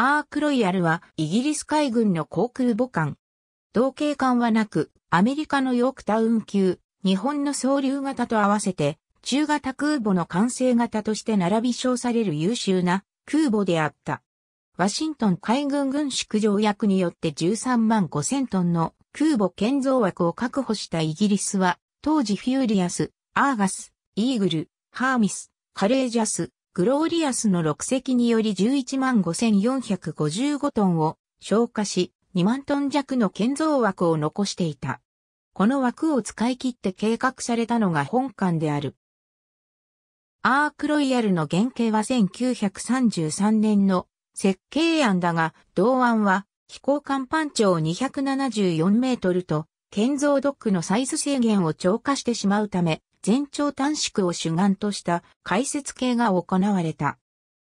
アークロイヤルはイギリス海軍の航空母艦。同型艦はなく、アメリカのヨークタウン級、日本の総流型と合わせて、中型空母の完成型として並び称される優秀な空母であった。ワシントン海軍軍縮条約によって13万5 0トンの空母建造枠を確保したイギリスは、当時フューリアス、アーガス、イーグル、ハーミス、カレージャス、グローリアスの6隻により11万5455トンを消化し、2万トン弱の建造枠を残していた。この枠を使い切って計画されたのが本艦である。アークロイヤルの原型は1933年の設計案だが、同案は飛行艦板長274メートルと建造ドックのサイズ制限を超過してしまうため、全長短縮を主眼とした解説系が行われた。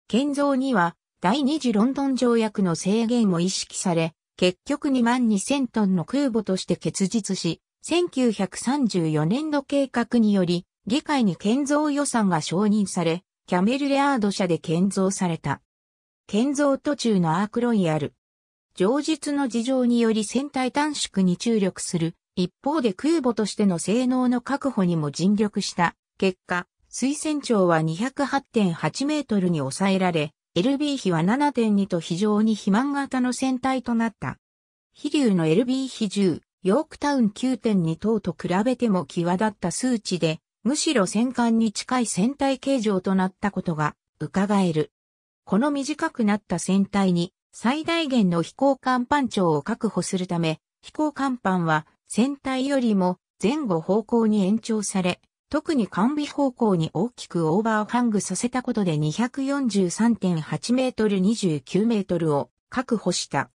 建造には第二次ロンドン条約の制限も意識され、結局2万2000トンの空母として結実し、1934年度計画により、議会に建造予算が承認され、キャメルレアード社で建造された。建造途中のアークロイヤル。上述の事情により船体短縮に注力する一方で空母としての性能の確保にも尽力した結果、水船長は208.8メートルに抑えられ、LB 比は7.2と非常に肥満型の船体となった。飛竜の LB 比10、ヨークタウン9.2等と比べても際立った数値で、むしろ戦艦に近い船体形状となったことが伺える。この短くなった船体に最大限の飛行甲板長を確保するため、飛行甲板は船体よりも前後方向に延長され、特に完備方向に大きくオーバーハングさせたことで243.8メートル29メートルを確保した。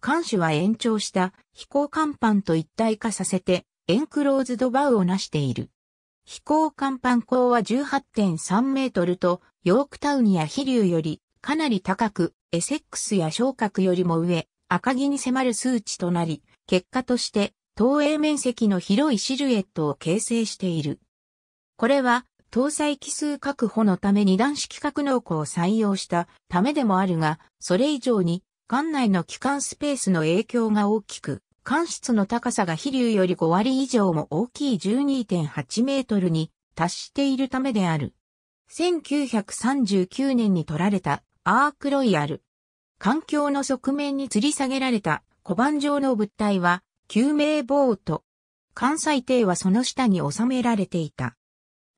艦首は延長した飛行甲板と一体化させてエンクローズドバウを成している。飛行甲板高は18.3メートルとヨークタウンや飛竜よりかなり高くエセックスや昇格よりも上赤木に迫る数値となり結果として投影面積の広いシルエットを形成している。これは、搭載奇数確保のため二段式格納庫を採用したためでもあるが、それ以上に、館内の機関スペースの影響が大きく、間室の高さが飛竜より5割以上も大きい12.8メートルに達しているためである。1939年に取られたアークロイヤル。環境の側面に吊り下げられた小判状の物体は救命ボート。関西艇はその下に収められていた。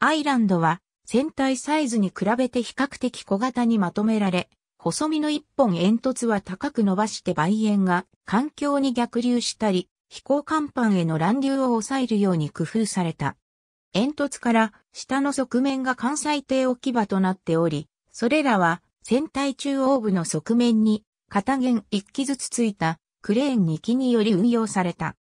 アイランドは船体サイズに比べて比較的小型にまとめられ、細身の一本煙突は高く伸ばして梅煙が環境に逆流したり、飛行甲板への乱流を抑えるように工夫された。煙突から下の側面が関西艇置き場となっており、それらは船体中央部の側面に片弦一機ずつついたクレーン2機により運用された。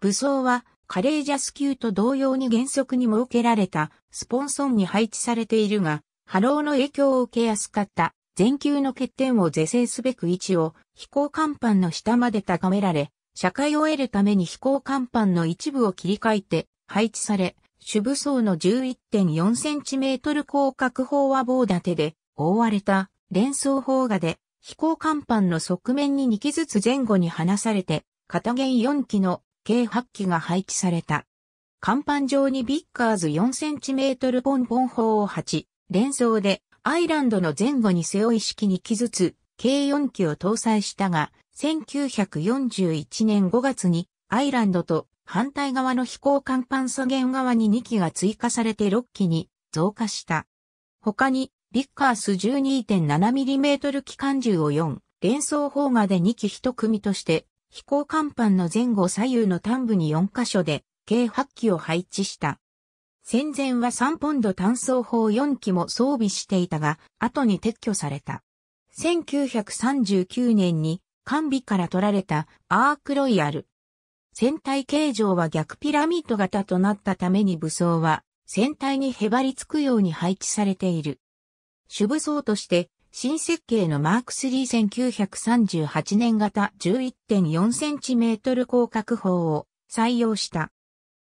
武装はカレージャス級と同様に原則に設けられたスポンソンに配置されているが、波浪の影響を受けやすかった全球の欠点を是正すべく位置を飛行甲板の下まで高められ、社会を得るために飛行甲板の一部を切り替えて配置され、主武装の 11.4cm 広角砲は棒立てで覆われた連装砲画で飛行甲板の側面に2機ずつ前後に離されて、片弦4機の計8機が配置された。甲板上にビッカーズ 4cm ポンポン砲を8、連装でアイランドの前後に背負い式2機ずつ、計4機を搭載したが、1941年5月にアイランドと反対側の飛行甲板左舷側に2機が追加されて6機に増加した。他にビッカース 12.7mm 機関銃を4、連装砲画で2機1組として、飛行甲板の前後左右の端部に4箇所で、計8機を配置した。戦前は3ポンド単装砲4機も装備していたが、後に撤去された。1939年に、完備から取られたアークロイヤル。船体形状は逆ピラミッド型となったために武装は船体にへばりつくように配置されている。主武装として、新設計のマーク31938年型 11.4cm 広角砲を採用した。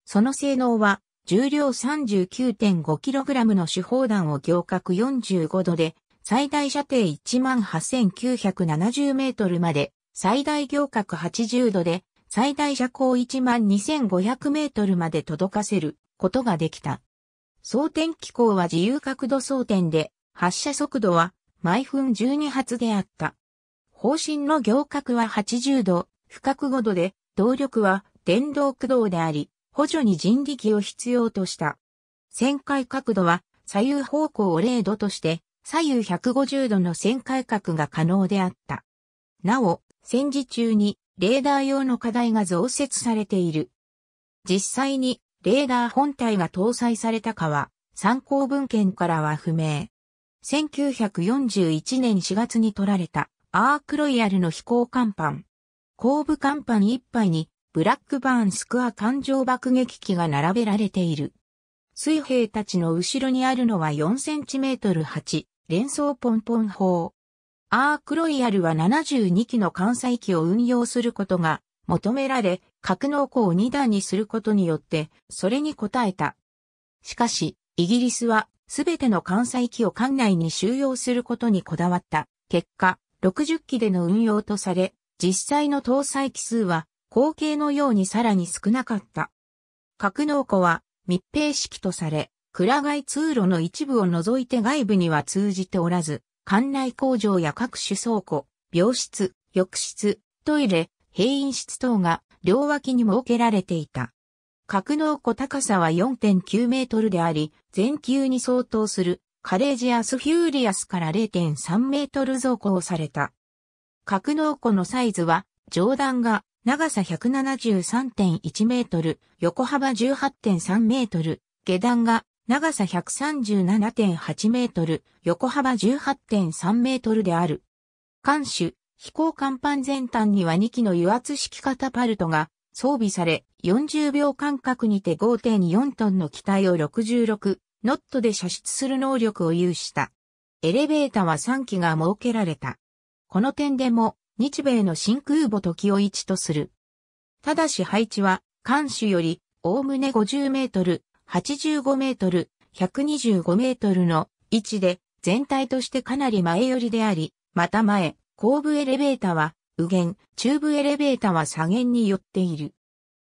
その性能は、重量 39.5kg の手砲弾を行角45度で、最大射程18,970 m まで、最大行角80度で、最大射高12,500 m まで届かせることができた。装填機構は自由角度装填で、発射速度は毎分12発であった。方針の行角は80度、深角5度で、動力は電動駆動であり、補助に人力を必要とした。旋回角度は左右方向を0度として、左右150度の旋回角が可能であった。なお、戦時中にレーダー用の課題が増設されている。実際にレーダー本体が搭載されたかは、参考文献からは不明。1941年4月に取られたアークロイヤルの飛行甲板。後部甲板一杯にブラックバーンスクア艦上爆撃機が並べられている。水兵たちの後ろにあるのは4センチメートル8連装ポンポン砲。アークロイヤルは72機の艦載機を運用することが求められ、格納庫を2段にすることによって、それに応えた。しかし、イギリスはすべての関西機を管内に収容することにこだわった結果、60機での運用とされ、実際の搭載機数は後継のようにさらに少なかった。格納庫は密閉式とされ、蔵外通路の一部を除いて外部には通じておらず、艦内工場や各種倉庫、病室、浴室、トイレ、閉院室等が両脇に設けられていた。格納庫高さは4.9メートルであり、全球に相当するカレージアスフューリアスから0.3メートル増高された。格納庫のサイズは、上段が長さ173.1メートル、横幅18.3メートル、下段が長さ137.8メートル、横幅18.3メートルである。艦首、飛行甲板全端には2機の油圧式カタパルトが装備され、40秒間隔にて5.4トンの機体を66ノットで射出する能力を有した。エレベータは3機が設けられた。この点でも、日米の真空母時を1とする。ただし配置は、艦首より、おおむね50メートル、85メートル、125メートルの位置で、全体としてかなり前寄りであり、また前、後部エレベータは、右舷、中部エレベータは左舷に寄っている。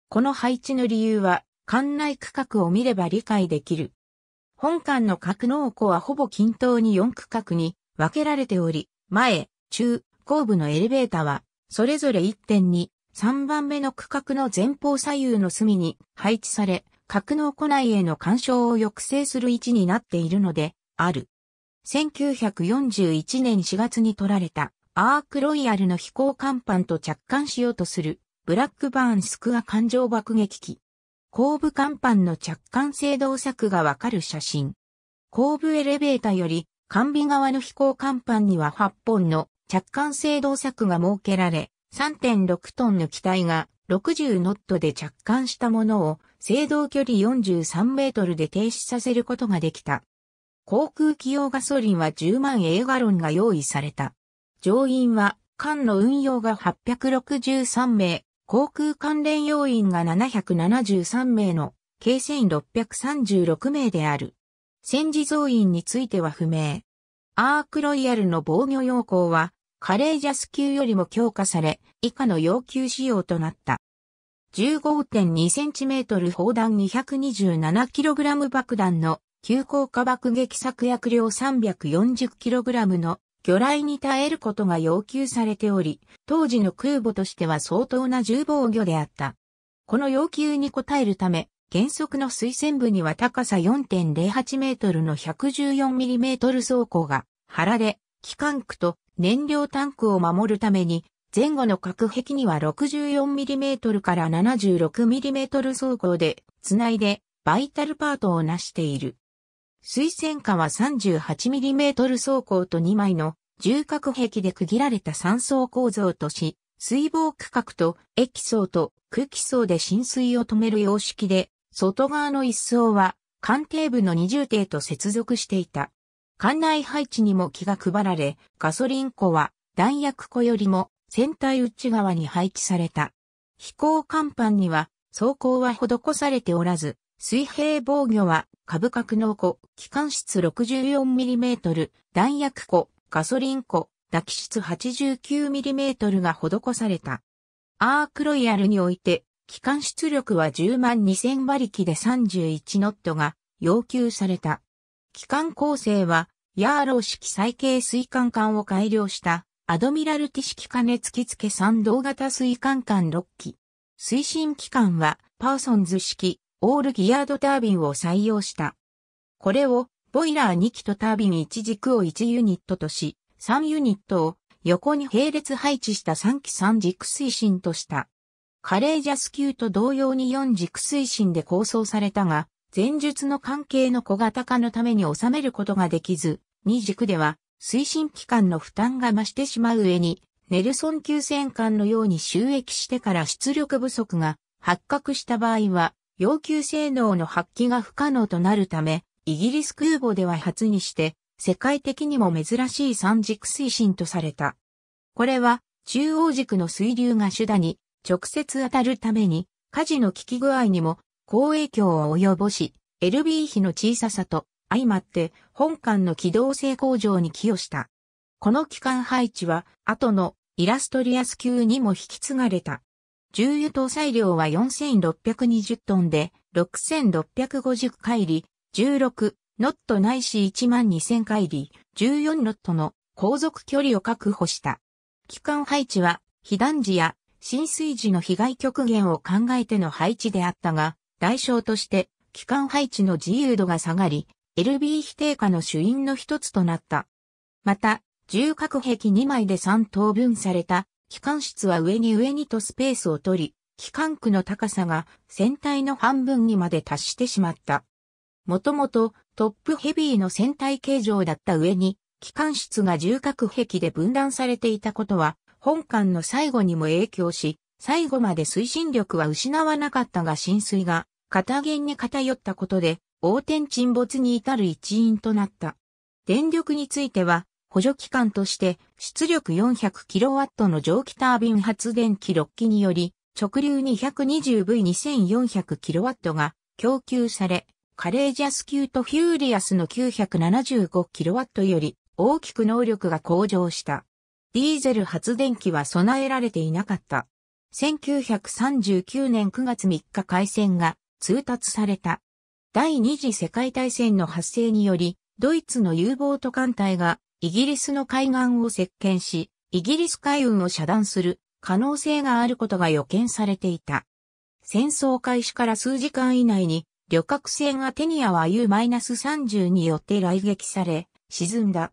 この配置の理由は、館内区画を見れば理解できる。本館の格納庫はほぼ均等に4区画に分けられており、前、中、後部のエレベータは、それぞれ1.2、3番目の区画の前方左右の隅に配置され、格納庫内への干渉を抑制する位置になっているので、ある。1941年4月に取られたアークロイヤルの飛行甲板と着艦しようとする、ブラックバーンスクア艦上爆撃機。後部甲板の着艦制動作がわかる写真。後部エレベータより、艦尾側の飛行甲板には8本の着艦制動作が設けられ、3.6トンの機体が60ノットで着艦したものを制動距離43メートルで停止させることができた。航空機用ガソリンは10万英ガロンが用意された。乗員は艦の運用が863名、航空関連要員が773名の計1636名である。戦時増員については不明。アークロイヤルの防御要項は、カレージャス級よりも強化され、以下の要求仕様となった。15.2cm 砲弾 227kg 爆弾の急降下爆撃作薬量 340kg の魚雷に耐えることが要求されており、当時の空母としては相当な重防御であった。この要求に応えるため、原則の推薦部には高さ4.08メートルの114ミリメートル走行が、腹で、機関区と燃料タンクを守るために、前後の隔壁には 64mm から 76mm 走行で、つないで、バイタルパートを成している。水線下は 38mm 走行と2枚の重角壁で区切られた3層構造とし、水防区画と液層と空気層で浸水を止める様式で、外側の一層は艦艇部の二重艇と接続していた。艦内配置にも気が配られ、ガソリン庫は弾薬庫よりも船体内側に配置された。飛行甲板には装甲は施されておらず、水平防御は、株格納庫、機関室 64mm、弾薬庫、ガソリン庫、打き室 89mm が施された。アークロイヤルにおいて、機関出力は10万2000馬力で31ノットが要求された。機関構成は、ヤーロー式最軽水管管を改良した、アドミラルティ式加熱機付3動型水管管6機。推進機関は、パーソンズ式オールギアードタービンを採用した。これをボイラー2機とタービン1軸を1ユニットとし、3ユニットを横に並列配置した3機3軸推進とした。カレージャス級と同様に4軸推進で構想されたが、前述の関係の小型化のために収めることができず、2軸では推進機関の負担が増してしまう上に、ネルソン級戦艦のように収益してから出力不足が発覚した場合は、要求性能の発揮が不可能となるため、イギリス空母では初にして、世界的にも珍しい三軸推進とされた。これは、中央軸の水流が手段に直接当たるために、火事の効き具合にも好影響を及ぼし、LB 比の小ささと相まって本艦の機動性向上に寄与した。この機関配置は後のイラストリアス級にも引き継がれた。重油搭載量は4620トンで、6650回り、16ノットないし12000回り、14ノットの航続距離を確保した。機関配置は、被弾時や浸水時の被害極限を考えての配置であったが、代償として機関配置の自由度が下がり、LB 非定下の主因の一つとなった。また、重隔壁2枚で3等分された機関室は上に上にとスペースを取り、機関区の高さが船体の半分にまで達してしまった。もともとトップヘビーの船体形状だった上に、機関室が重核壁で分断されていたことは、本館の最後にも影響し、最後まで推進力は失わなかったが浸水が、片弦に偏ったことで、横転沈没に至る一因となった。電力については、補助機関として出力 400kW の蒸気タービン発電機6機により直流 220V2400kW が供給され、カレージャス級とフューリアスの 975kW より大きく能力が向上した。ディーゼル発電機は備えられていなかった。1939年9月3日海戦が通達された。第二次世界大戦の発生により、ドイツの U ボート艦隊がイギリスの海岸を接見し、イギリス海運を遮断する可能性があることが予見されていた。戦争開始から数時間以内に、旅客船アテニアは U-30 によって来撃され、沈んだ。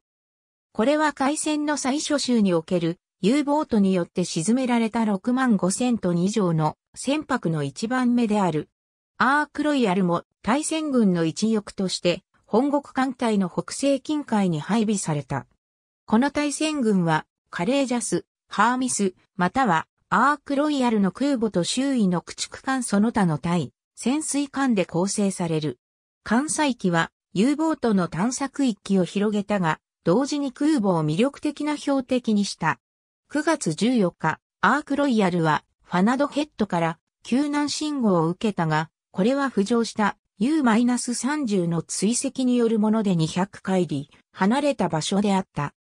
これは海戦の最初週における U ボートによって沈められた6万5000トン以上の船舶の一番目である。アークロイヤルも対戦軍の一翼として本国艦隊の北西近海に配備された。この対戦軍は、カレージャス、ハーミス、または、アークロイヤルの空母と周囲の駆逐艦その他の対、潜水艦で構成される。艦載機は、U ボートの探索一域を広げたが、同時に空母を魅力的な標的にした。9月14日、アークロイヤルは、ファナドヘッドから、救難信号を受けたが、これは浮上した U-30 の追跡によるもので200海里離れた場所であった。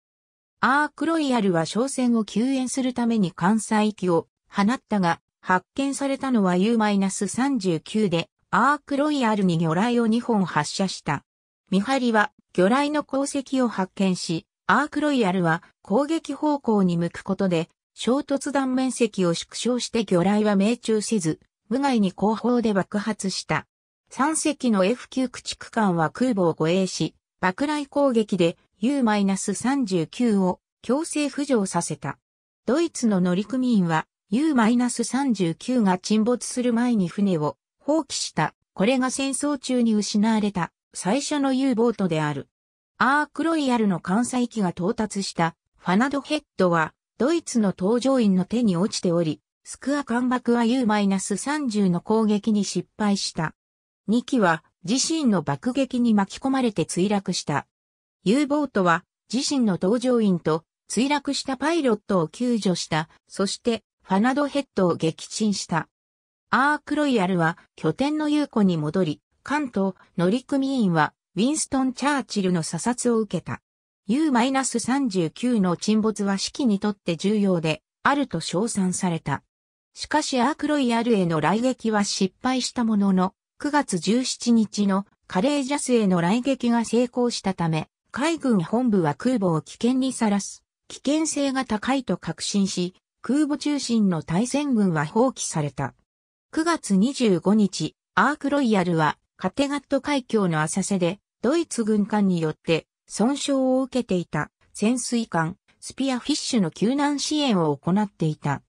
アークロイヤルは商船を救援するために艦載機を放ったが、発見されたのは U-39 で、アークロイヤルに魚雷を2本発射した。見張りは魚雷の鉱石を発見し、アークロイヤルは攻撃方向に向くことで、衝突断面積を縮小して魚雷は命中せず、無害に後方で爆発した。3隻の F9 駆逐艦は空母を護衛し、爆雷攻撃で U-39 を強制浮上させた。ドイツの乗組員は U-39 が沈没する前に船を放棄した。これが戦争中に失われた最初の U ボートである。アークロイヤルの艦載機が到達したファナドヘッドはドイツの搭乗員の手に落ちており、スクア艦爆は U-30 の攻撃に失敗した。2機は自身の爆撃に巻き込まれて墜落した。U ボートは自身の搭乗員と墜落したパイロットを救助した、そしてファナドヘッドを撃沈した。アークロイヤルは拠点の U 庫に戻り、関東乗組員はウィンストン・チャーチルの査察を受けた。U-39 の沈没は指揮にとって重要で、あると称賛された。しかしアークロイヤルへの来撃は失敗したものの、9月17日のカレージャスへの来撃が成功したため、海軍本部は空母を危険にさらす、危険性が高いと確信し、空母中心の対戦軍は放棄された。9月25日、アークロイヤルはカテガット海峡の浅瀬で、ドイツ軍艦によって損傷を受けていた潜水艦スピアフィッシュの救難支援を行っていた。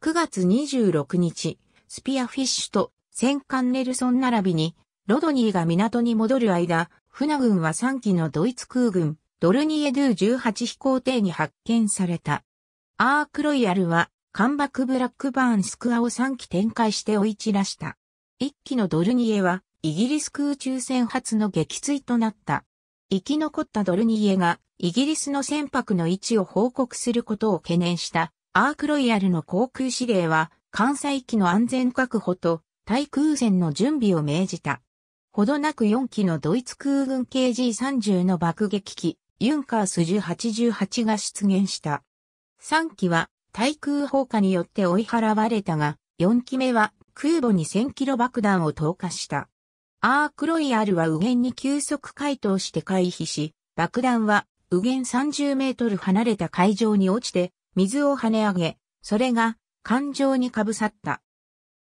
9月26日、スピアフィッシュと戦艦ネルソン並びに、ロドニーが港に戻る間、船軍は3機のドイツ空軍、ドルニエドゥ18飛行艇に発見された。アークロイヤルは、艦爆ブラックバーンスクアを3機展開して追い散らした。1機のドルニエは、イギリス空中戦初の撃墜となった。生き残ったドルニエが、イギリスの船舶の位置を報告することを懸念した、アークロイヤルの航空指令は、艦載機の安全確保と対空戦の準備を命じた。ほどなく4機のドイツ空軍 KG-30 の爆撃機、ユンカース1088が出現した。3機は対空砲火によって追い払われたが、4機目は空母に1000キロ爆弾を投下した。アークロイアルは右舷に急速回答して回避し、爆弾は右舷30メートル離れた海上に落ちて、水を跳ね上げ、それが艦上にかぶさった。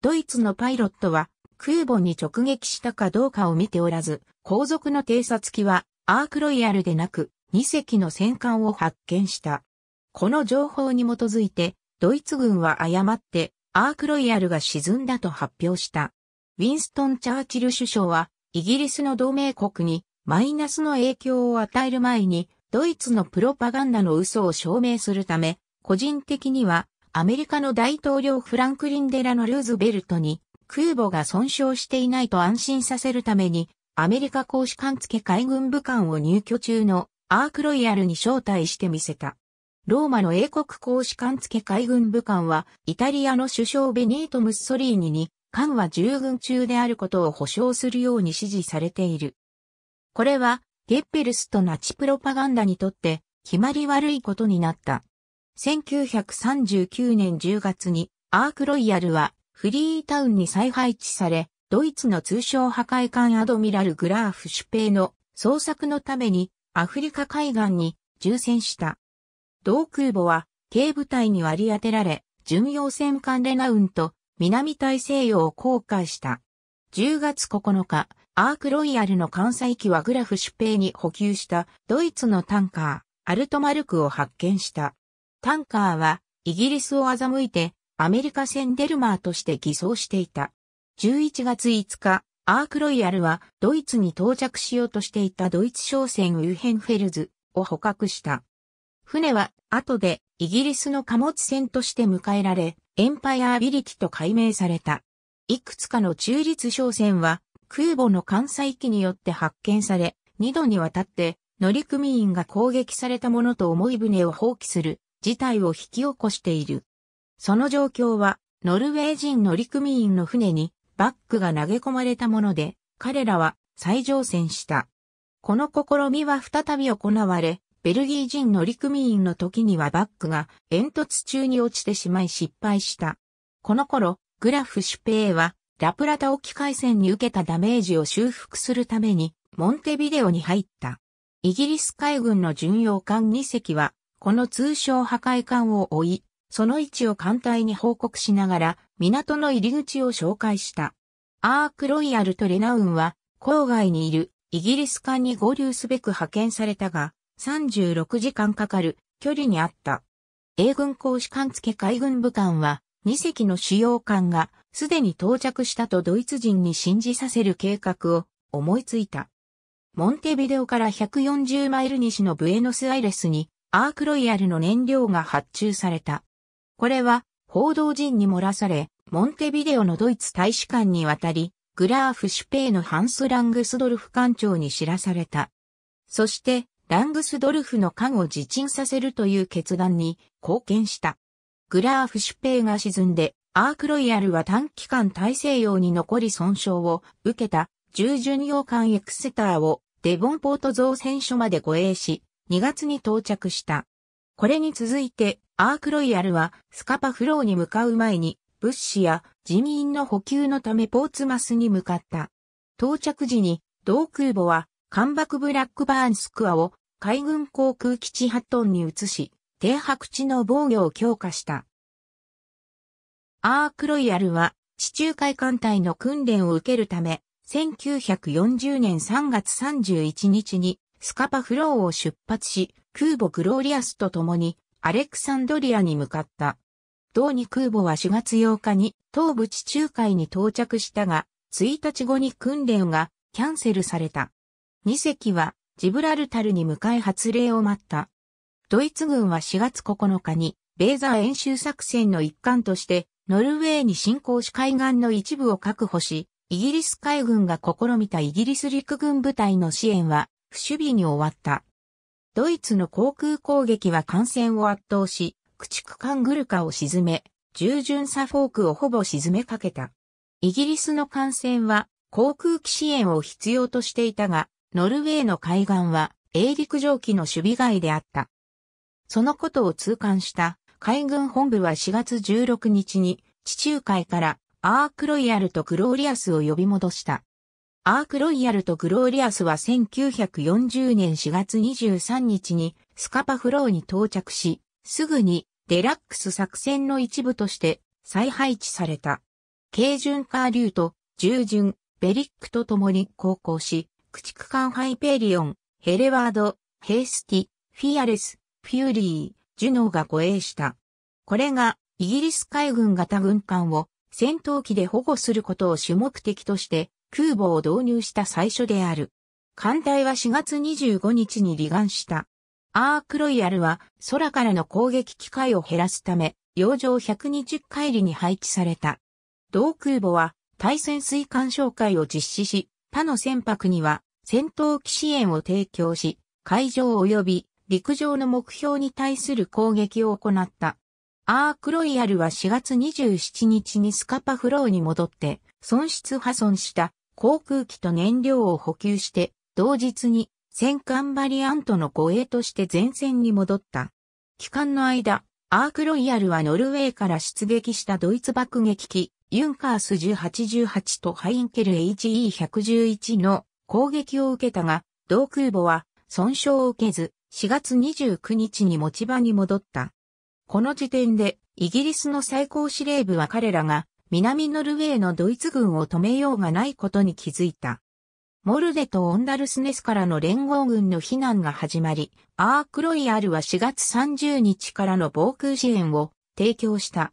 ドイツのパイロットは空母に直撃したかどうかを見ておらず、後続の偵察機はアークロイヤルでなく2隻の戦艦を発見した。この情報に基づいて、ドイツ軍は誤ってアークロイヤルが沈んだと発表した。ウィンストン・チャーチル首相は、イギリスの同盟国にマイナスの影響を与える前に、ドイツのプロパガンダの嘘を証明するため、個人的にはアメリカの大統領フランクリン・デラノ・ルーズベルトに空母が損傷していないと安心させるためにアメリカ公使館付海軍武官を入居中のアークロイヤルに招待してみせた。ローマの英国公使館付海軍武官はイタリアの首相ベニート・ムッソリーニに艦は従軍中であることを保証するように指示されている。これはゲッペルスとナチプロパガンダにとって決まり悪いことになった。1939年10月にアークロイヤルはフリータウンに再配置され、ドイツの通商破壊艦アドミラル・グラーフ・シュペイの捜索のためにアフリカ海岸に重戦した。同空母は軽部隊に割り当てられ、巡洋戦艦レナウンと南大西洋を航海した。10月9日、アークロイヤルの艦載機はグラフ・シュペイに補給したドイツのタンカー、アルトマルクを発見した。タンカーはイギリスを欺いてアメリカ船デルマーとして偽装していた。11月5日、アークロイヤルはドイツに到着しようとしていたドイツ商船ウーヘンフェルズを捕獲した。船は後でイギリスの貨物船として迎えられ、エンパイアアビリティと改名された。いくつかの中立商船は空母の艦載機によって発見され、2度にわたって乗組員が攻撃されたものと重い船を放棄する事態を引き起こしている。その状況は、ノルウェー人乗組員の船にバックが投げ込まれたもので、彼らは再乗船した。この試みは再び行われ、ベルギー人乗組員の時にはバックが煙突中に落ちてしまい失敗した。この頃、グラフ・シュペーは、ラプラタ沖海戦に受けたダメージを修復するために、モンテビデオに入った。イギリス海軍の巡洋艦2隻は、この通称破壊艦を追い、その位置を艦隊に報告しながら、港の入り口を紹介した。アークロイヤルとレナウンは、郊外にいるイギリス艦に合流すべく派遣されたが、36時間かかる距離にあった。英軍公使艦付海軍部艦は、2隻の主要艦がすでに到着したとドイツ人に信じさせる計画を思いついた。モンテビデオから140マイル西のブエノスアイレスにアークロイヤルの燃料が発注された。これは報道陣に漏らされ、モンテビデオのドイツ大使館に渡り、グラーフ・シュペイのハンス・ラングスドルフ艦長に知らされた。そして、ラングスドルフの艦を自沈させるという決断に貢献した。グラーフ・シュペイが沈んで、アークロイヤルは短期間大西洋に残り損傷を受けた従巡洋艦エクセターをデボンポート造船所まで護衛し、2月に到着した。これに続いて、アークロイヤルはスカパフローに向かう前に、物資や人員の補給のためポーツマスに向かった。到着時に、同空母は、艦爆ブラックバーンスクアを海軍航空基地ハットンに移し、停泊地の防御を強化した。アークロイヤルは、地中海艦隊の訓練を受けるため、1940年3月31日にスカパフローを出発し、空母グローリアスと共にアレクサンドリアに向かった。同に空母は4月8日に東部地中海に到着したが、1日後に訓練がキャンセルされた。2隻はジブラルタルに向かい発令を待った。ドイツ軍は4月9日にレーザー演習作戦の一環としてノルウェーに侵攻し海岸の一部を確保し、イギリス海軍が試みたイギリス陸軍部隊の支援は不守備に終わった。ドイツの航空攻撃は艦船を圧倒し、駆逐艦グルカを沈め、従順サフォークをほぼ沈めかけた。イギリスの艦船は航空機支援を必要としていたが、ノルウェーの海岸は英陸上機の守備外であった。そのことを痛感した海軍本部は4月16日に地中海からアークロイヤルとグローリアスを呼び戻した。アークロイヤルとグローリアスは1940年4月23日にスカパフローに到着し、すぐにデラックス作戦の一部として再配置された。軽巡カーリュート、従順ベリックと共に航行し、駆逐艦ハイペリオン、ヘレワード、ヘースティ、フィアレス、フューリー、ジュノーが護衛した。これがイギリス海軍型軍艦を戦闘機で保護することを主目的として空母を導入した最初である。艦隊は4月25日に離岸した。アークロイヤルは空からの攻撃機会を減らすため、洋上120海里に配置された。同空母は対潜水艦紹介を実施し、他の船舶には戦闘機支援を提供し、海上及び陸上の目標に対する攻撃を行った。アークロイヤルは4月27日にスカパフローに戻って損失破損した航空機と燃料を補給して、同日に戦艦バリアントの護衛として前線に戻った。期間の間、アークロイヤルはノルウェーから出撃したドイツ爆撃機、ユンカース1818とハインケル HE111 の攻撃を受けたが、同空母は損傷を受けず、4月29日に持ち場に戻った。この時点で、イギリスの最高司令部は彼らが南ノルウェーのドイツ軍を止めようがないことに気づいた。モルデとオンダルスネスからの連合軍の避難が始まり、アークロイアルは4月30日からの防空支援を提供した。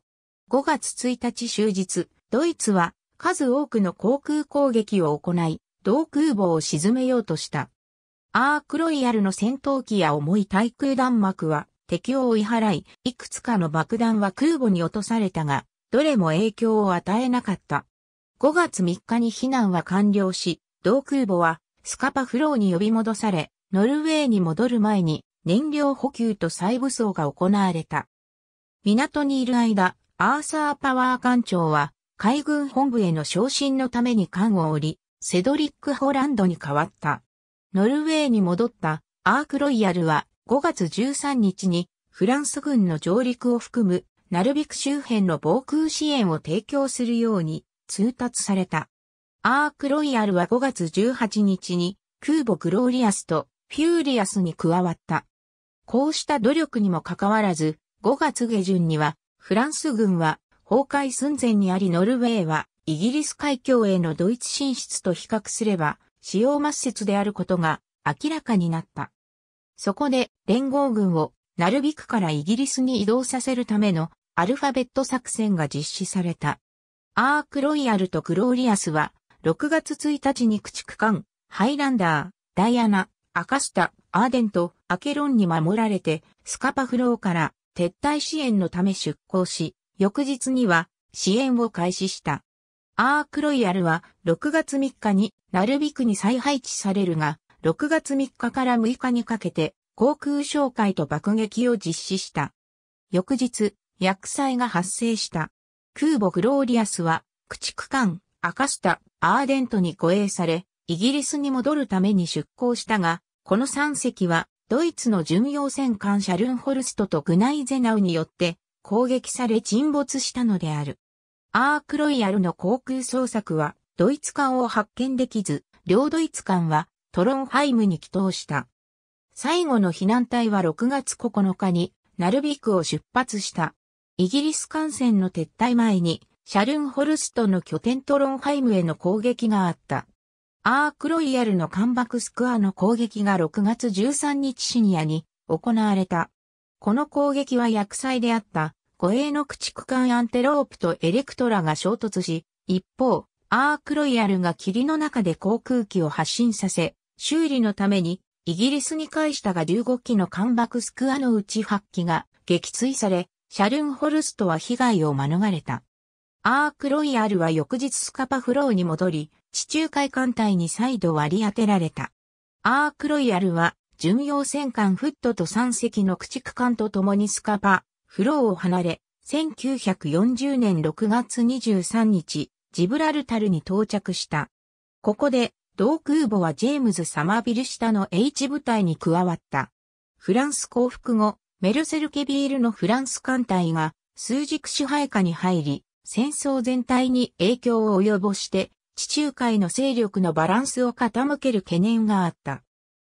5月1日終日、ドイツは数多くの航空攻撃を行い、同空母を沈めようとした。アークロイヤルの戦闘機や重い対空弾幕は敵を追い払い、いくつかの爆弾は空母に落とされたが、どれも影響を与えなかった。5月3日に避難は完了し、同空母はスカパフローに呼び戻され、ノルウェーに戻る前に燃料補給と再武装が行われた。港にいる間、アーサーパワー艦長は海軍本部への昇進のために艦を降り、セドリック・ホランドに変わった。ノルウェーに戻ったアークロイヤルは5月13日にフランス軍の上陸を含むなるべく周辺の防空支援を提供するように通達された。アークロイヤルは5月18日に空母グローリアスとフューリアスに加わった。こうした努力にもかかわらず、5月下旬にはフランス軍は崩壊寸前にありノルウェーはイギリス海峡へのドイツ進出と比較すれば使用抹殺であることが明らかになった。そこで連合軍をナルビクからイギリスに移動させるためのアルファベット作戦が実施された。アークロイヤルとグローリアスは、6月1日に駆逐艦、ハイランダー、ダイアナ、アカスタ、アーデンとアケロンに守られて、スカパフローから撤退支援のため出港し、翌日には支援を開始した。アークロイヤルは6月3日にナルビクに再配置されるが、6月3日から6日にかけて航空哨戒と爆撃を実施した。翌日、薬剤が発生した。空母グローリアスは、駆逐艦、アカスタ、アーデントに護衛され、イギリスに戻るために出港したが、この3隻は、ドイツの巡洋戦艦シャルンホルストとグナイゼナウによって攻撃され沈没したのである。アークロイヤルの航空捜索はドイツ艦を発見できず、両ドイツ艦はトロンハイムに帰投した。最後の避難隊は6月9日にナルビクを出発した。イギリス艦船の撤退前に、シャルンホルストの拠点トロンハイムへの攻撃があった。アークロイヤルの艦爆スクアの攻撃が6月13日深夜に行われた。この攻撃は薬剤であった護衛の駆逐艦アンテロープとエレクトラが衝突し、一方、アークロイヤルが霧の中で航空機を発進させ、修理のためにイギリスに返したが15機の艦爆スクアのうち8機が撃墜され、シャルンホルストは被害を免れた。アークロイヤルは翌日スカパフローに戻り、地中海艦隊に再度割り当てられた。アークロイヤルは、巡洋戦艦フットと3隻の駆逐艦と共にスカパ、フローを離れ、1940年6月23日、ジブラルタルに到着した。ここで、同空母はジェームズ・サマービル下の H 部隊に加わった。フランス降伏後、メルセルケビールのフランス艦隊が数軸支配下に入り、戦争全体に影響を及ぼして、地中海の勢力のバランスを傾ける懸念があった。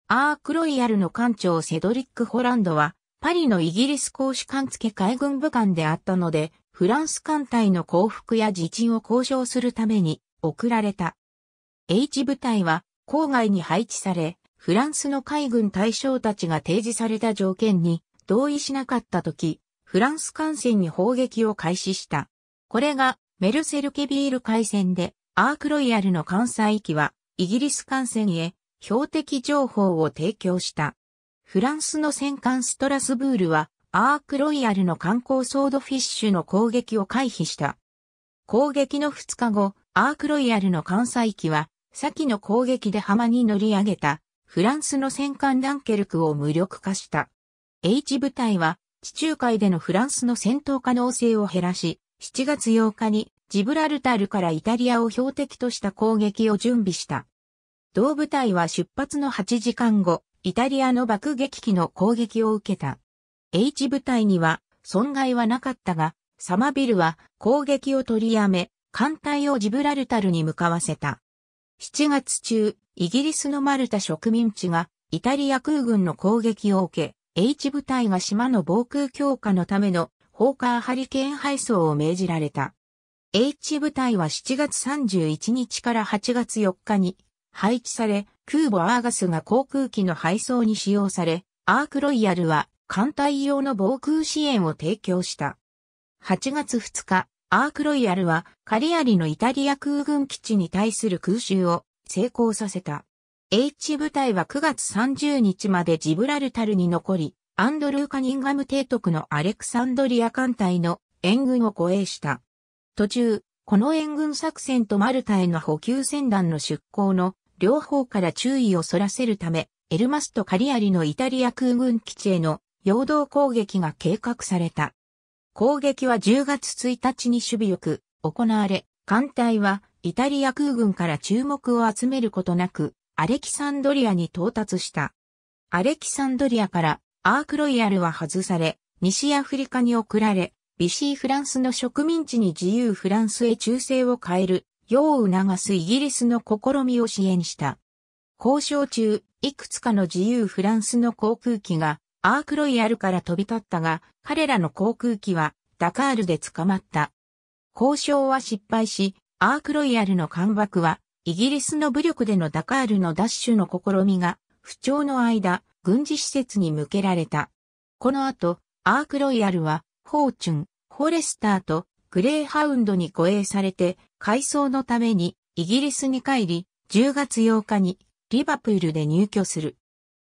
アークロイヤルの艦長セドリック・ホランドは、パリのイギリス公使艦付海軍部官であったので、フランス艦隊の降伏や自鎮を交渉するために送られた。H 部隊は郊外に配置され、フランスの海軍大将たちが提示された条件に同意しなかった時、フランス艦船に砲撃を開始した。これがメルセルケビール海戦で、アークロイヤルの艦載機はイギリス艦船へ標的情報を提供した。フランスの戦艦ストラスブールはアークロイヤルの観光ソードフィッシュの攻撃を回避した。攻撃の2日後、アークロイヤルの艦載機は先の攻撃で浜に乗り上げたフランスの戦艦ダンケルクを無力化した。H 部隊は地中海でのフランスの戦闘可能性を減らし、7月8日にジブラルタルからイタリアを標的とした攻撃を準備した。同部隊は出発の8時間後、イタリアの爆撃機の攻撃を受けた。H 部隊には損害はなかったが、サマビルは攻撃を取りやめ、艦隊をジブラルタルに向かわせた。7月中、イギリスのマルタ植民地がイタリア空軍の攻撃を受け、H 部隊が島の防空強化のためのホーカーハリケーン配送を命じられた。H 部隊は7月31日から8月4日に配置され、空母アーガスが航空機の配送に使用され、アークロイヤルは艦隊用の防空支援を提供した。8月2日、アークロイヤルはカリアリのイタリア空軍基地に対する空襲を成功させた。H 部隊は9月30日までジブラルタルに残り、アンドルー・カニンガム提督のアレクサンドリア艦隊の援軍を護衛した。途中、この援軍作戦とマルタへの補給船団の出港の両方から注意をそらせるため、エルマスとカリアリのイタリア空軍基地への陽動攻撃が計画された。攻撃は10月1日に守備よく行われ、艦隊はイタリア空軍から注目を集めることなく、アレキサンドリアに到達した。アレキサンドリアからアークロイヤルは外され、西アフリカに送られ、ビシーフランスの植民地に自由フランスへ忠誠を変える、世を促すイギリスの試みを支援した。交渉中、いくつかの自由フランスの航空機がアークロイヤルから飛び立ったが、彼らの航空機はダカールで捕まった。交渉は失敗し、アークロイヤルの干爆はイギリスの武力でのダカールの奪取の試みが、不調の間、軍事施設に向けられた。この後、アークロイヤルは、フォーチュン、フォレスターとグレーハウンドに護衛されて、改装のためにイギリスに帰り、10月8日にリバプールで入居する。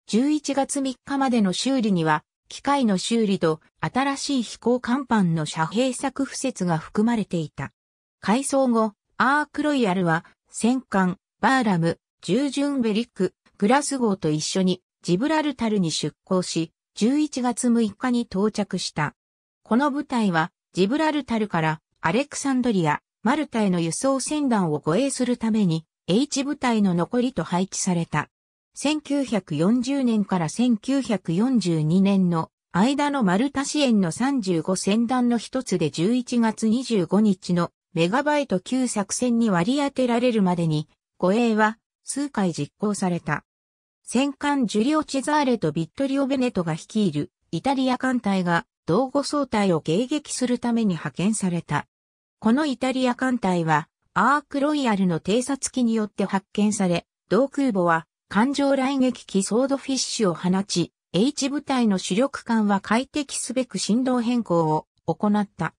11月3日までの修理には、機械の修理と新しい飛行甲板の遮蔽作敷設が含まれていた。改装後、アークロイヤルは戦艦、バーラム、従順ベリック、グラス号と一緒にジブラルタルに出港し、11月6日に到着した。この部隊は、ジブラルタルからアレクサンドリア、マルタへの輸送船団を護衛するために、H 部隊の残りと配置された。1940年から1942年の間のマルタ支援の35船団の一つで11月25日のメガバイト級作戦に割り当てられるまでに、護衛は数回実行された。戦艦ジュリオ・チェザーレとビットリオ・ベネトが率いるイタリア艦隊が同護総隊を迎撃するために派遣された。このイタリア艦隊はアークロイヤルの偵察機によって発見され、同空母は艦上来撃機ソードフィッシュを放ち、H 部隊の主力艦は快適すべく振動変更を行った。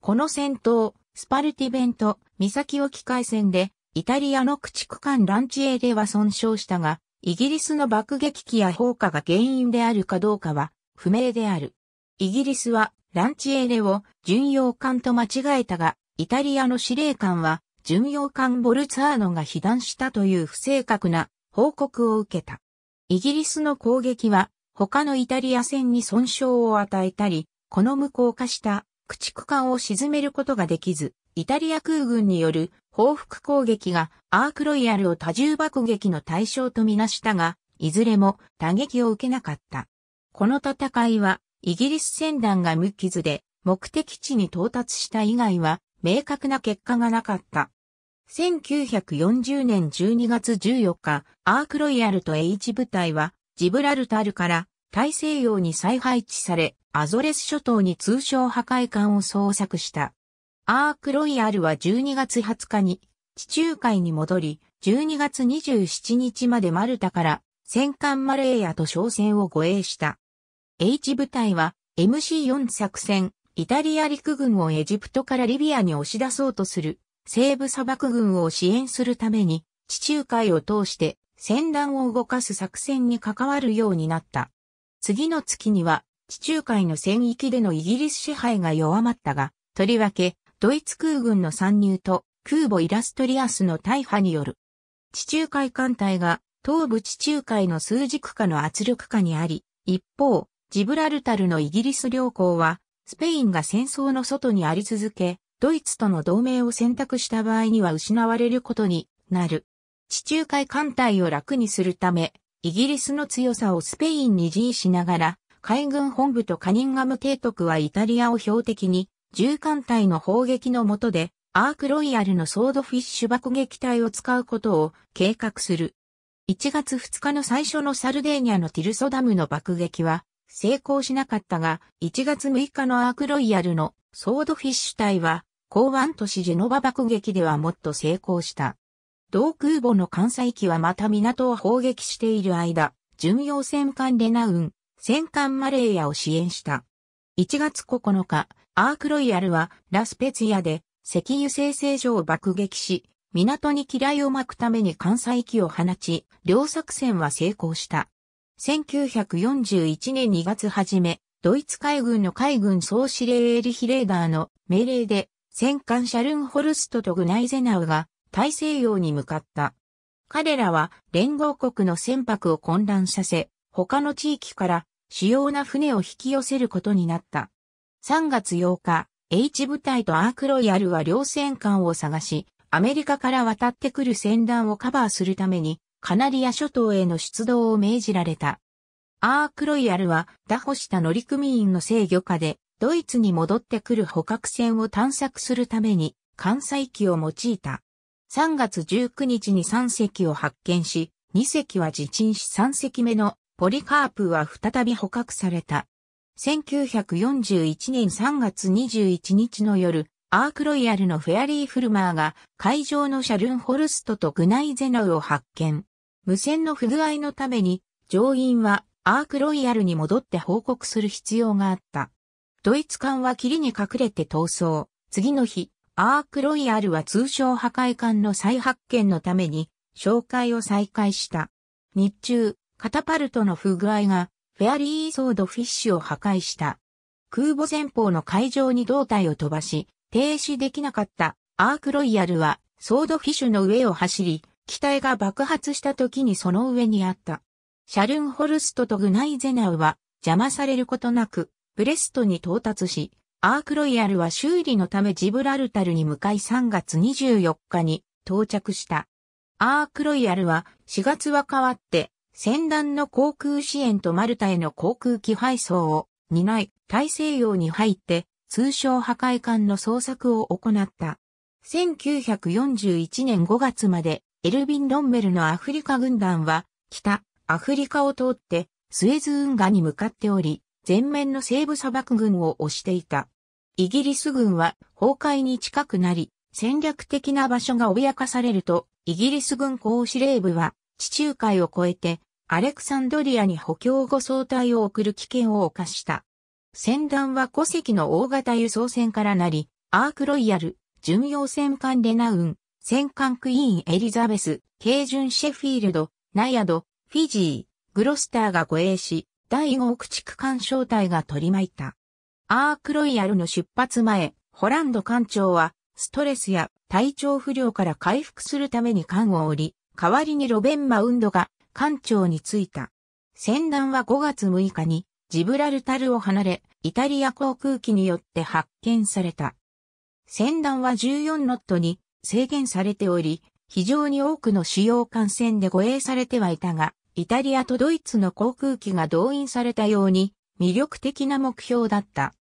この戦闘、スパルティベント、岬沖海戦で、イタリアの駆逐艦ランチエーレは損傷したが、イギリスの爆撃機や砲火が原因であるかどうかは不明である。イギリスはランチエーレを巡洋艦と間違えたが、イタリアの司令官は巡洋艦ボルツァーノが被弾したという不正確な報告を受けた。イギリスの攻撃は他のイタリア船に損傷を与えたり、この無効化した駆逐艦を沈めることができず、イタリア空軍による報復攻撃がアークロイヤルを多重爆撃の対象とみなしたが、いずれも打撃を受けなかった。この戦いは、イギリス船団が無傷で目的地に到達した以外は明確な結果がなかった。1940年12月14日、アークロイヤルと H 部隊はジブラルタルから大西洋に再配置され、アゾレス諸島に通商破壊艦を捜索した。アークロイヤルは12月20日に地中海に戻り、12月27日までマルタから戦艦マレーヤと商船を護衛した。H 部隊は MC4 作戦、イタリア陸軍をエジプトからリビアに押し出そうとする西部砂漠軍を支援するために地中海を通して戦団を動かす作戦に関わるようになった。次の月には、地中海の戦域でのイギリス支配が弱まったが、とりわけ、ドイツ空軍の参入と、空母イラストリアスの大破による、地中海艦隊が、東部地中海の数軸下の圧力下にあり、一方、ジブラルタルのイギリス領港は、スペインが戦争の外にあり続け、ドイツとの同盟を選択した場合には失われることになる。地中海艦隊を楽にするため、イギリスの強さをスペインに自しながら、海軍本部とカニンガム提督はイタリアを標的に、銃艦隊の砲撃の下で、アークロイヤルのソードフィッシュ爆撃隊を使うことを計画する。1月2日の最初のサルデーニャのティルソダムの爆撃は成功しなかったが、1月6日のアークロイヤルのソードフィッシュ隊は、港湾都市ジェノバ爆撃ではもっと成功した。同空母の艦載機はまた港を砲撃している間、巡洋戦艦レナウン、戦艦マレーヤを支援した。1月9日、アークロイヤルはラスペツィアで石油生成所を爆撃し、港に機雷を巻くために艦載機を放ち、両作戦は成功した。1941年2月初め、ドイツ海軍の海軍総司令エリヒレーダーの命令で、戦艦シャルンホルストとグナイゼナウが大西洋に向かった。彼らは連合国の船舶を混乱させ、他の地域から主要な船を引き寄せることになった。3月8日、H 部隊とアークロイヤルは両船艦を探し、アメリカから渡ってくる船団をカバーするために、カナリア諸島への出動を命じられた。アークロイヤルは、打破した乗組員の制御下で、ドイツに戻ってくる捕獲船を探索するために、艦載機を用いた。3月19日に3隻を発見し、2隻は自沈し3隻目のポリカープは再び捕獲された。1941年3月21日の夜、アークロイヤルのフェアリー・フルマーが海上のシャルンホルストとグナイゼナウを発見。無線の不具合のために乗員はアークロイヤルに戻って報告する必要があった。ドイツ艦は霧に隠れて逃走。次の日、アークロイヤルは通称破壊艦の再発見のために、紹介を再開した。日中、カタパルトの不具合が、フェアリーソードフィッシュを破壊した。空母前方の海上に胴体を飛ばし、停止できなかったアークロイヤルは、ソードフィッシュの上を走り、機体が爆発した時にその上にあった。シャルンホルストとグナイゼナウは、邪魔されることなく、ブレストに到達し、アークロイヤルは修理のためジブラルタルに向かい3月24日に到着した。アークロイヤルは4月は変わって戦団の航空支援とマルタへの航空機配送を担い大西洋に入って通称破壊艦の捜索を行った。1941年5月までエルビン・ロンメルのアフリカ軍団は北アフリカを通ってスエズ運河に向かっており、前面の西部砂漠軍を押していた。イギリス軍は崩壊に近くなり、戦略的な場所が脅かされると、イギリス軍公司令部は地中海を越えて、アレクサンドリアに補強護送隊を送る危険を犯した。船団は古籍の大型輸送船からなり、アークロイヤル、巡洋戦艦レナウン、戦艦クイーンエリザベス、ケジュンシェフィールド、ナイアド、フィジー、グロスターが護衛し、第5駆逐艦小隊が取り巻いた。アークロイヤルの出発前、ホランド艦長は、ストレスや体調不良から回復するために艦を降り、代わりにロベン・マウンドが艦長に就いた。船団は5月6日にジブラルタルを離れ、イタリア航空機によって発見された。船団は14ノットに制限されており、非常に多くの主要艦船で護衛されてはいたが、イタリアとドイツの航空機が動員されたように魅力的な目標だった。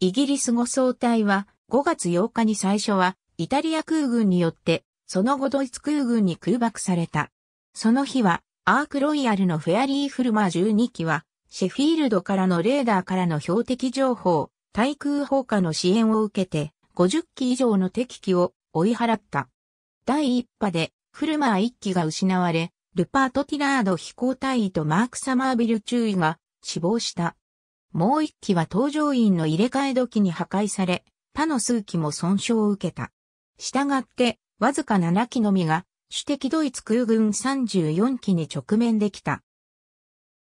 イギリス護送隊は5月8日に最初はイタリア空軍によって、その後ドイツ空軍に空爆された。その日は、アークロイヤルのフェアリーフルマ12機は、シェフィールドからのレーダーからの標的情報、対空砲火の支援を受けて、50機以上の敵機を追い払った。第1波で、フルマー1機が失われ、ルパート・ティラード飛行隊員とマーク・サマービル中尉が死亡した。もう一機は搭乗員の入れ替え時に破壊され、他の数機も損傷を受けた。従って、わずか7機のみが、主敵ドイツ空軍34機に直面できた。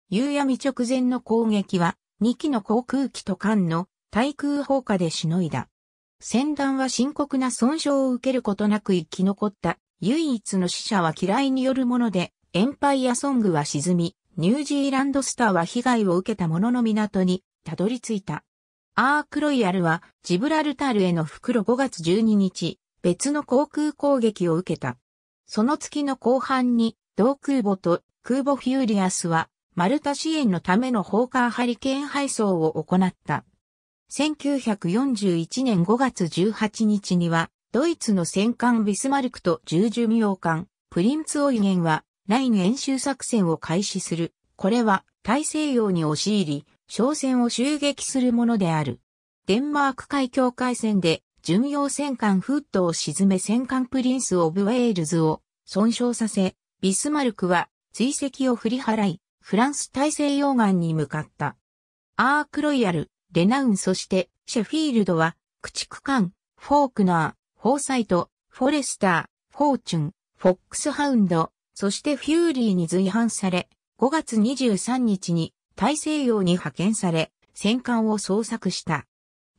夕闇直前の攻撃は、2機の航空機と艦の対空砲火でしのいだ。戦団は深刻な損傷を受けることなく生き残った唯一の死者は嫌いによるもので、エンパイアソングは沈み、ニュージーランドスターは被害を受けたものの港にたどり着いた。アークロイヤルはジブラルタールへの袋5月12日、別の航空攻撃を受けた。その月の後半に同空母と空母フューリアスはマルタ支援のためのホーカーハリケーン配送を行った。1941年5月18日にはドイツの戦艦ビスマルクと従巡洋艦プリンツオイゲンはライン演習作戦を開始する。これは大西洋に押し入り、商船を襲撃するものである。デンマーク海峡海戦で巡洋戦艦フットを沈め戦艦プリンス・オブ・ウェールズを損傷させ、ビスマルクは追跡を振り払い、フランス大西洋岸に向かった。アークロイヤル、レナウンそしてシェフィールドは駆逐艦、フォークナー、フォーサイト、フォレスター、フォーチュン、フォックスハウンド、そしてフューリーに随伴され、5月23日に大西洋に派遣され、戦艦を捜索した。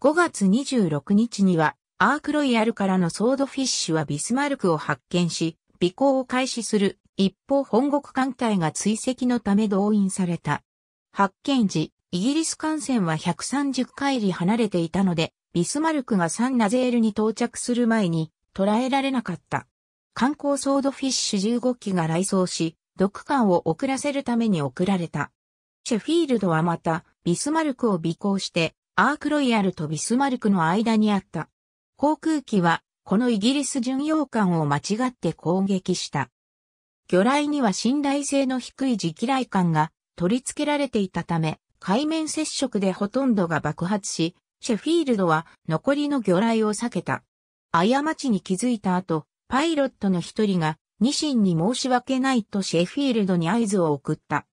5月26日には、アークロイヤルからのソードフィッシュはビスマルクを発見し、尾行を開始する一方本国艦隊が追跡のため動員された。発見時、イギリス艦船は130海里離れていたので、ビスマルクがサンナゼールに到着する前に捉えられなかった。観光ソードフィッシュ15機が来走し、毒艦を遅らせるために送られた。シェフィールドはまた、ビスマルクを尾行して、アークロイヤルとビスマルクの間にあった。航空機は、このイギリス巡洋艦を間違って攻撃した。魚雷には信頼性の低い磁気雷感が取り付けられていたため、海面接触でほとんどが爆発し、シェフィールドは残りの魚雷を避けた。過ちに気づいた後、パイロットの一人が、ニシンに申し訳ないとシェフィールドに合図を送った。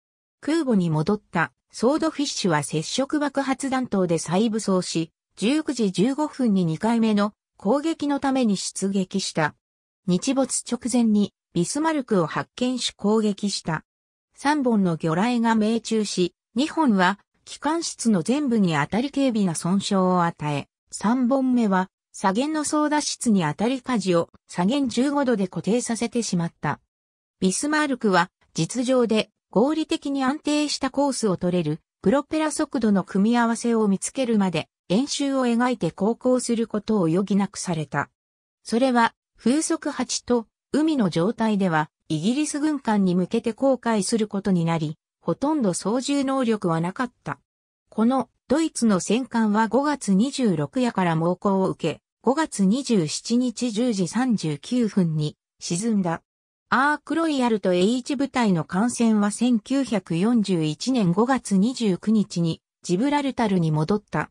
空母に戻ったソードフィッシュは接触爆発弾頭で再武装し、19時15分に2回目の攻撃のために出撃した。日没直前にビスマルクを発見し攻撃した。3本の魚雷が命中し、2本は機関室の全部に当たり警備な損傷を与え、3本目は左舷の操舵室に当たり舵を左舷15度で固定させてしまった。ビスマルクは実情で合理的に安定したコースを取れるプロペラ速度の組み合わせを見つけるまで演習を描いて航行することを余儀なくされた。それは風速8と海の状態ではイギリス軍艦に向けて航海することになり、ほとんど操縦能力はなかった。このドイツの戦艦は5月26夜から猛攻を受け、5月27日10時39分に沈んだ。アークロイヤルと H 部隊の艦船は1941年5月29日にジブラルタルに戻った。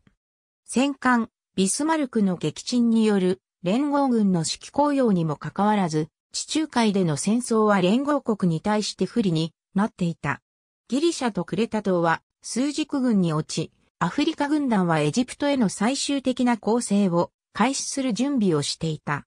戦艦ビスマルクの撃沈による連合軍の指揮公用にもかかわらず、地中海での戦争は連合国に対して不利になっていた。ギリシャとクレタ島は数軸軍に落ち、アフリカ軍団はエジプトへの最終的な攻勢を開始する準備をしていた。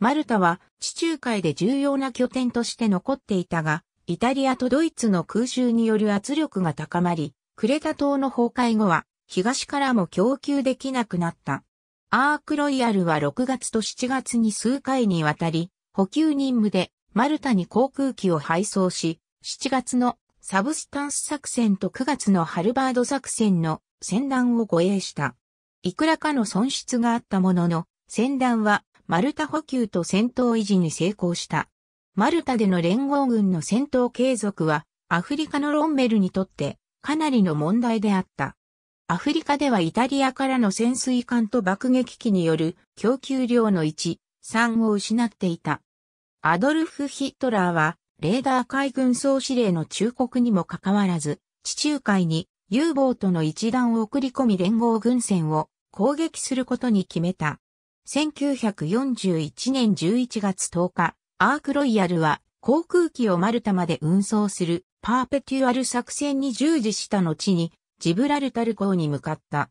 マルタは地中海で重要な拠点として残っていたが、イタリアとドイツの空襲による圧力が高まり、クレタ島の崩壊後は東からも供給できなくなった。アークロイヤルは6月と7月に数回にわたり、補給任務でマルタに航空機を配送し、7月のサブスタンス作戦と9月のハルバード作戦の戦乱を護衛した。いくらかの損失があったものの、船団はマルタ補給と戦闘維持に成功した。マルタでの連合軍の戦闘継続は、アフリカのロンメルにとってかなりの問題であった。アフリカではイタリアからの潜水艦と爆撃機による供給量の1、3を失っていた。アドルフ・ヒトラーは、レーダー海軍総司令の忠告にもかかわらず、地中海に U ボートの一団を送り込み連合軍船を攻撃することに決めた。1941年11月10日、アークロイヤルは航空機をマルタまで運送するパーペテュアル作戦に従事した後にジブラルタル港に向かった。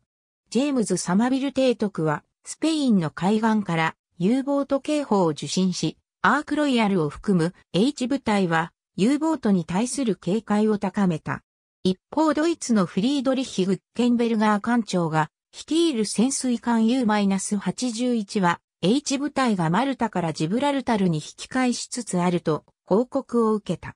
ジェームズ・サマビル提督はスペインの海岸から U ボート警報を受信し、アークロイヤルを含む H 部隊は U ボートに対する警戒を高めた。一方ドイツのフリードリヒ・グッケンベルガー艦長が率いる潜水艦 U-81 は H 部隊がマルタからジブラルタルに引き返しつつあると報告を受けた。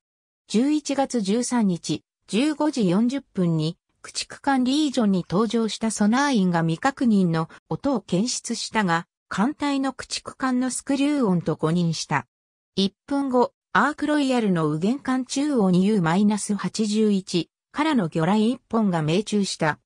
11月13日、15時40分に駆逐艦リージョンに登場したソナー員が未確認の音を検出したが、艦隊の駆逐艦のスクリュー音と誤認した。1分後、アークロイヤルの右舷艦中央に U-81 からの魚雷一本が命中した。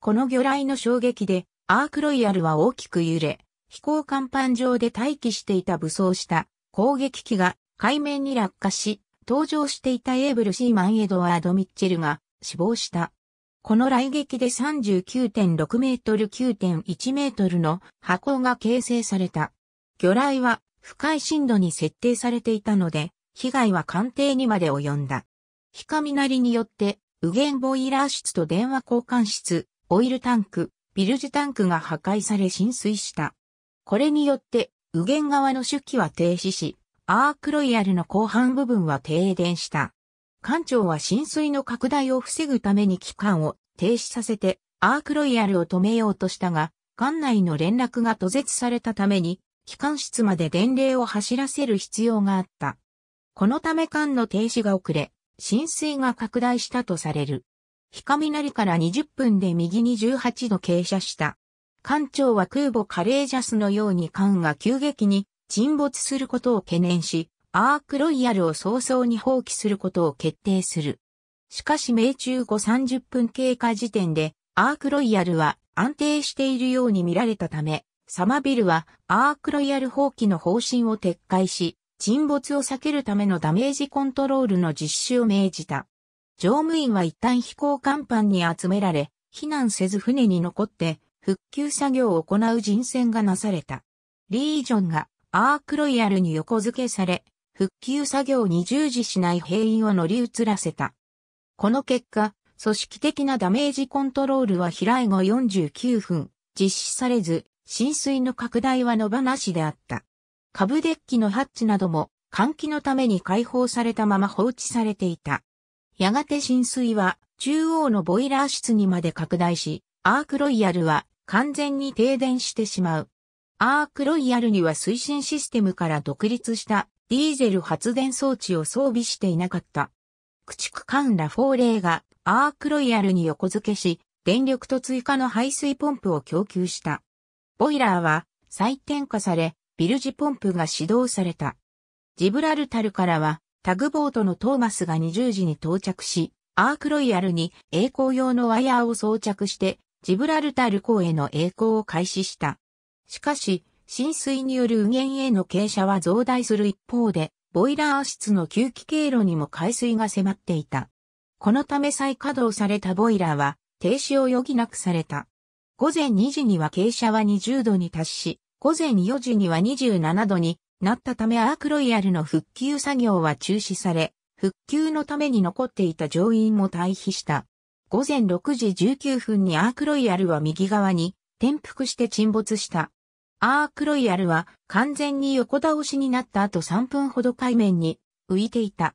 この魚雷の衝撃で、アークロイヤルは大きく揺れ、飛行甲板上で待機していた武装した攻撃機が海面に落下し、搭乗していたエーブル・シーマン・エドワード・ミッチェルが死亡した。この雷撃で39.6メートル9.1メートルの箱が形成された。魚雷は深い深度に設定されていたので、被害は艦艇にまで及んだ。火雷によって右舷ボイラー室と電話交換室、オイルタンク、ビルジュタンクが破壊され浸水した。これによって、右舷側の出機は停止し、アークロイヤルの後半部分は停電した。艦長は浸水の拡大を防ぐために機関を停止させて、アークロイヤルを止めようとしたが、艦内の連絡が途絶されたために、機関室まで電令を走らせる必要があった。このため艦の停止が遅れ、浸水が拡大したとされる。日雷から20分で右に18度傾斜した。艦長は空母カレージャスのように艦が急激に沈没することを懸念し、アークロイヤルを早々に放棄することを決定する。しかし命中後30分経過時点で、アークロイヤルは安定しているように見られたため、サマビルはアークロイヤル放棄の方針を撤回し、沈没を避けるためのダメージコントロールの実施を命じた。乗務員は一旦飛行甲板に集められ、避難せず船に残って復旧作業を行う人選がなされた。リージョンがアークロイヤルに横付けされ、復旧作業に従事しない兵員を乗り移らせた。この結果、組織的なダメージコントロールは飛来後49分、実施されず、浸水の拡大は野放しであった。株デッキのハッチなども換気のために開放されたまま放置されていた。やがて浸水は中央のボイラー室にまで拡大し、アークロイヤルは完全に停電してしまう。アークロイヤルには推進システムから独立したディーゼル発電装置を装備していなかった。駆逐艦ラフォーレーがアークロイヤルに横付けし、電力と追加の排水ポンプを供給した。ボイラーは再点火され、ビルジポンプが指導された。ジブラルタルからは、タグボートのトーマスが20時に到着し、アークロイヤルに栄光用のワイヤーを装着して、ジブラルタル港への栄光を開始した。しかし、浸水による右舷への傾斜は増大する一方で、ボイラー室の吸気経路にも海水が迫っていた。このため再稼働されたボイラーは停止を余儀なくされた。午前2時には傾斜は20度に達し、午前4時には27度になったためアークロイヤルの復旧作業は中止され、復旧のために残っていた乗員も退避した。午前6時19分にアークロイヤルは右側に転覆して沈没した。アークロイヤルは完全に横倒しになった後3分ほど海面に浮いていた。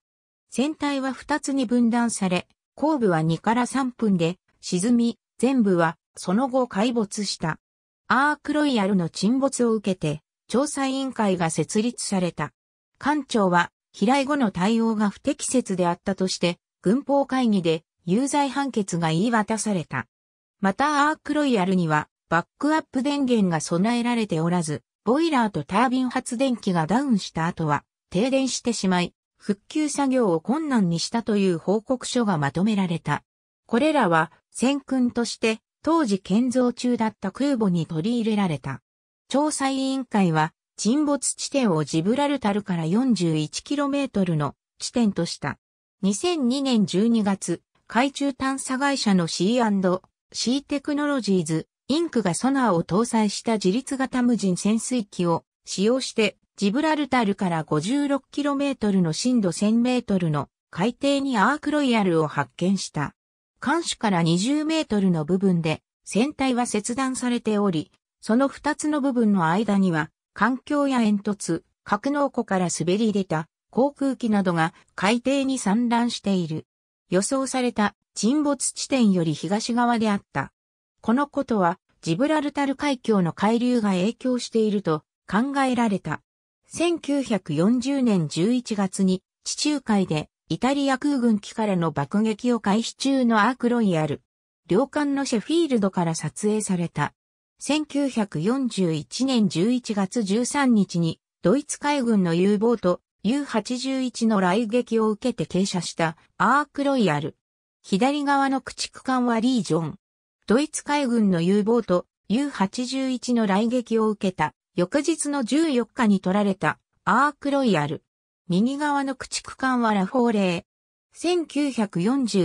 船体は2つに分断され、後部は2から3分で沈み、全部はその後海没した。アークロイヤルの沈没を受けて、調査委員会が設立された。艦長は、飛来後の対応が不適切であったとして、軍法会議で有罪判決が言い渡された。またアークロイヤルには、バックアップ電源が備えられておらず、ボイラーとタービン発電機がダウンした後は、停電してしまい、復旧作業を困難にしたという報告書がまとめられた。これらは、戦訓として当時建造中だった空母に取り入れられた。調査委員会は、沈没地点をジブラルタルから 41km の地点とした。2002年12月、海中探査会社の C&C テクノロジーズ、インクがソナーを搭載した自立型無人潜水機を使用してジブラルタルから 56km の深度 1000m の海底にアークロイヤルを発見した。艦首から20メートルの部分で船体は切断されており、その2つの部分の間には、環境や煙突、格納庫から滑り出た航空機などが海底に散乱している。予想された沈没地点より東側であった。このことは、ジブラルタル海峡の海流が影響していると考えられた。1940年11月に地中海でイタリア空軍機からの爆撃を開始中のアークロイヤル。領艦のシェフィールドから撮影された。1941年11月13日にドイツ海軍の U ボート U81 の来撃を受けて傾斜したアークロイヤル。左側の駆逐艦はリージョン。ドイツ海軍の U ボート U81 の来撃を受けた翌日の14日に取られたアークロイヤル。右側の駆逐艦はラフォーレー。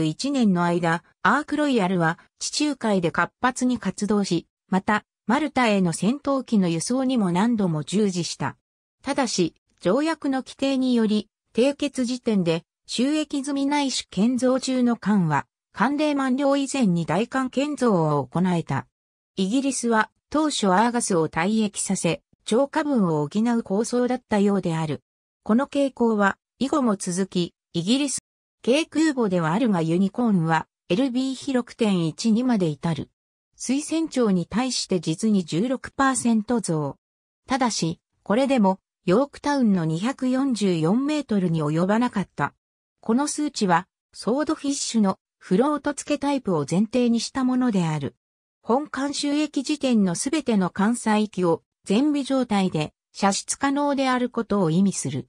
1941年の間、アークロイヤルは地中海で活発に活動し、また、マルタへの戦闘機の輸送にも何度も従事した。ただし、条約の規定により、締結時点で、収益済みないし建造中の艦は、関連満了以前に大艦建造を行えた。イギリスは当初アーガスを退役させ、超過分を補う構想だったようである。この傾向は、以後も続き、イギリス、軽空母ではあるがユニコーンは、LB 比6.12まで至る。推薦長に対して実に16%増。ただし、これでも、ヨークタウンの244メートルに及ばなかった。この数値は、ソードフィッシュのフロート付けタイプを前提にしたものである。本館収益時点のすべての関西域を全備状態で射出可能であることを意味する。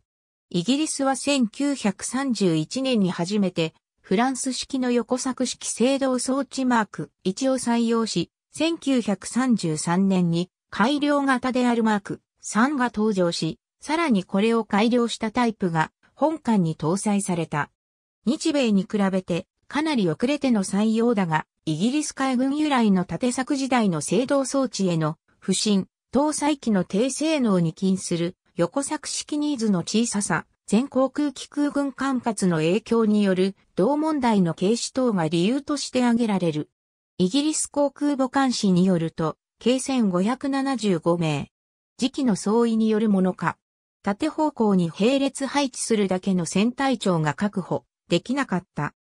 イギリスは1931年に初めて、フランス式の横作式制動装置マーク1を採用し、1933年に改良型であるマーク3が登場し、さらにこれを改良したタイプが本館に搭載された。日米に比べてかなり遅れての採用だが、イギリス海軍由来の縦作時代の制動装置への不信、搭載機の低性能に起因する横作式ニーズの小ささ、全航空機空軍管轄の影響による同問題の軽視等が理由として挙げられる。イギリス航空母艦士によると、計1 575名。時期の相違によるものか。縦方向に並列配置するだけの船体長が確保できなかった。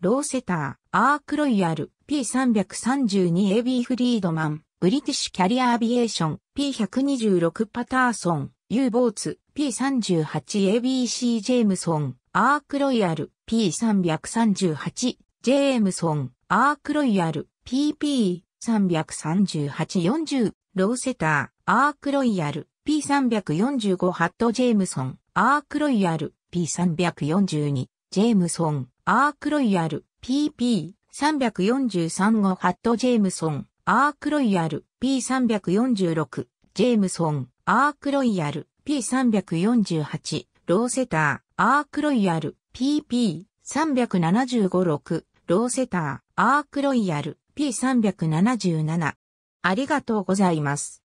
ローセター、アークロイヤル、P332AB フリードマン、ブリティッシュキャリアアビエーション、P126 パターソン、U ボーツ P38ABC ジェームソン、アークロイヤル P338 ジェームソン、アークロイヤル PP33840 ローセター、アークロイヤル P345 ハットジェームソン、アークロイヤル P342 ジェームソン、アークロイヤル PP343 号ハットジェームソン、アークロイヤル P346 ジェームソン、アークロイヤル P348、ローセター、アークロイヤル PP3756、ローセター、アークロイヤル P377。ありがとうございます。